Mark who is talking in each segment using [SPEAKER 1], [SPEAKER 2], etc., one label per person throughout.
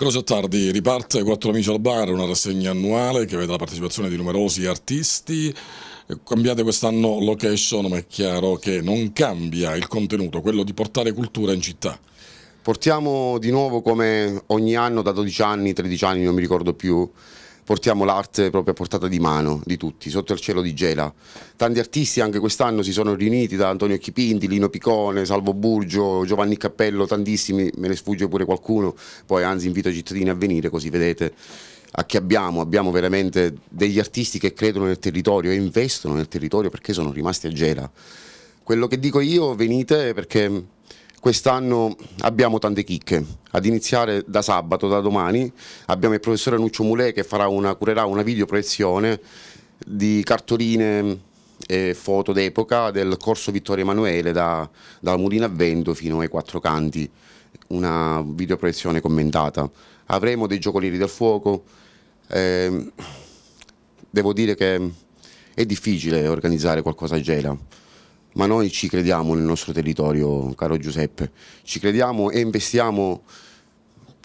[SPEAKER 1] Croce a tardi riparte Quattro Amici al Bar, una rassegna annuale che vede la partecipazione di numerosi artisti. Cambiate quest'anno location, ma è chiaro che non cambia il contenuto, quello di portare cultura in città. Portiamo di nuovo come
[SPEAKER 2] ogni anno da 12 anni, 13 anni, non mi ricordo più, portiamo l'arte proprio a portata di mano di tutti, sotto il cielo di Gela. Tanti artisti anche quest'anno si sono riuniti, da Antonio Chipinti, Lino Picone, Salvo Burgio, Giovanni Cappello, tantissimi, me ne sfugge pure qualcuno, poi anzi invito i cittadini a venire così vedete a chi abbiamo, abbiamo veramente degli artisti che credono nel territorio e investono nel territorio perché sono rimasti a Gela. Quello che dico io, venite perché Quest'anno abbiamo tante chicche, ad iniziare da sabato, da domani, abbiamo il professore Nuccio Mulè che una, curerà una videoproiezione di cartoline e eh, foto d'epoca del corso Vittorio Emanuele da, dalla Mulina a Vento fino ai Quattro Canti, una videoproiezione commentata. Avremo dei giocolieri del fuoco, eh, devo dire che è difficile organizzare qualcosa a Gela ma noi ci crediamo nel nostro territorio, caro Giuseppe, ci crediamo e investiamo,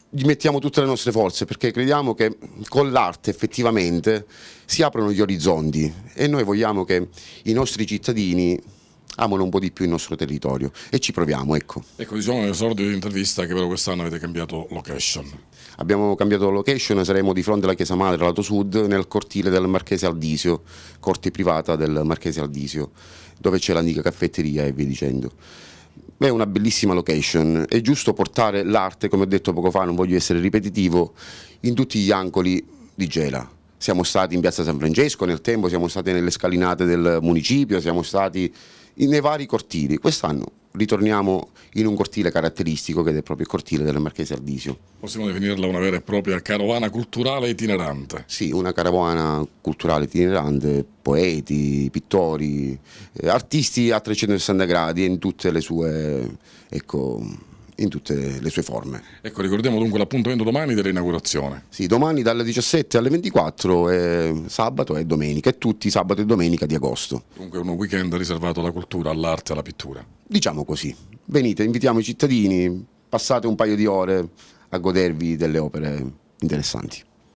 [SPEAKER 2] mettiamo tutte le nostre forze perché crediamo che con l'arte effettivamente si aprono gli orizzonti e noi vogliamo che i nostri cittadini amano un po' di più il nostro territorio e ci proviamo.
[SPEAKER 1] Ecco, ecco diciamo sordo di intervista che però quest'anno avete cambiato location.
[SPEAKER 2] Abbiamo cambiato location, saremo di fronte alla Chiesa Madre, lato sud, nel cortile del Marchese Aldisio, corte privata del Marchese Aldisio, dove c'è l'antica caffetteria e via dicendo. è una bellissima location, è giusto portare l'arte, come ho detto poco fa, non voglio essere ripetitivo, in tutti gli angoli di Gela siamo stati in piazza San Francesco nel tempo, siamo stati nelle scalinate del municipio, siamo stati nei vari cortili. Quest'anno ritorniamo in un cortile caratteristico che è proprio il cortile della Marchese Ardisio.
[SPEAKER 1] Possiamo definirla una vera e propria carovana culturale itinerante?
[SPEAKER 2] Sì, una carovana culturale itinerante, poeti, pittori, eh, artisti a 360 gradi in tutte le sue ecco, in tutte le sue forme.
[SPEAKER 1] Ecco, ricordiamo dunque l'appuntamento domani dell'inaugurazione.
[SPEAKER 2] Sì, domani dalle 17 alle 24, eh, sabato e domenica, e tutti sabato e domenica di agosto. Dunque un weekend riservato alla cultura, all'arte, alla pittura. Diciamo così. Venite, invitiamo i cittadini, passate un paio di ore a godervi delle opere interessanti.